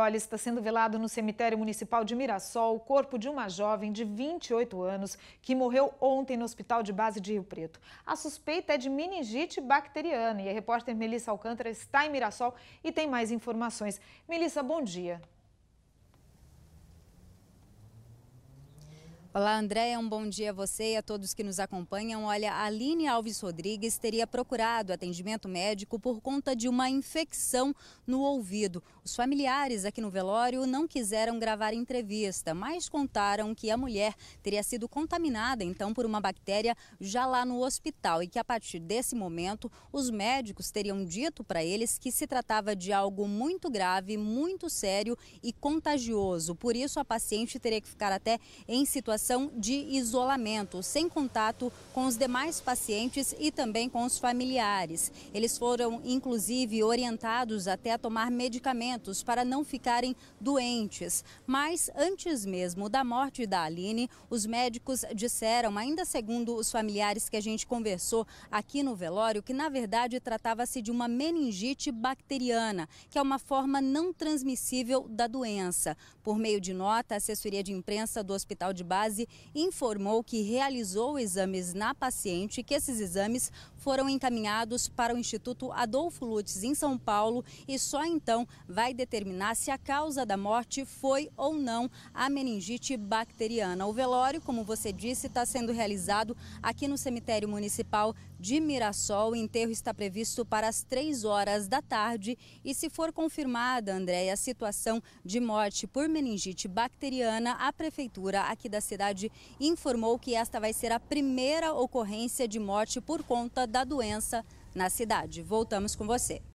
Olha, está sendo velado no cemitério municipal de Mirassol o corpo de uma jovem de 28 anos que morreu ontem no hospital de base de Rio Preto. A suspeita é de meningite bacteriana e a repórter Melissa Alcântara está em Mirassol e tem mais informações. Melissa, bom dia. Olá, Andréia. Um bom dia a você e a todos que nos acompanham. Olha, a Aline Alves Rodrigues teria procurado atendimento médico por conta de uma infecção no ouvido. Os familiares aqui no velório não quiseram gravar entrevista, mas contaram que a mulher teria sido contaminada, então, por uma bactéria já lá no hospital e que, a partir desse momento, os médicos teriam dito para eles que se tratava de algo muito grave, muito sério e contagioso. Por isso, a paciente teria que ficar até em situação situação de isolamento, sem contato com os demais pacientes e também com os familiares. Eles foram, inclusive, orientados até a tomar medicamentos para não ficarem doentes. Mas antes mesmo da morte da Aline, os médicos disseram, ainda segundo os familiares que a gente conversou aqui no velório, que na verdade tratava-se de uma meningite bacteriana, que é uma forma não transmissível da doença. Por meio de nota, a assessoria de imprensa do Hospital de Base base, informou que realizou exames na paciente e que esses exames foram encaminhados para o Instituto Adolfo Lutz, em São Paulo, e só então vai determinar se a causa da morte foi ou não a meningite bacteriana. O velório, como você disse, está sendo realizado aqui no cemitério municipal de Mirassol. O enterro está previsto para as três horas da tarde. E se for confirmada, Andréia, a situação de morte por meningite bacteriana, a prefeitura aqui da cidade informou que esta vai ser a primeira ocorrência de morte por conta da doença na cidade. Voltamos com você.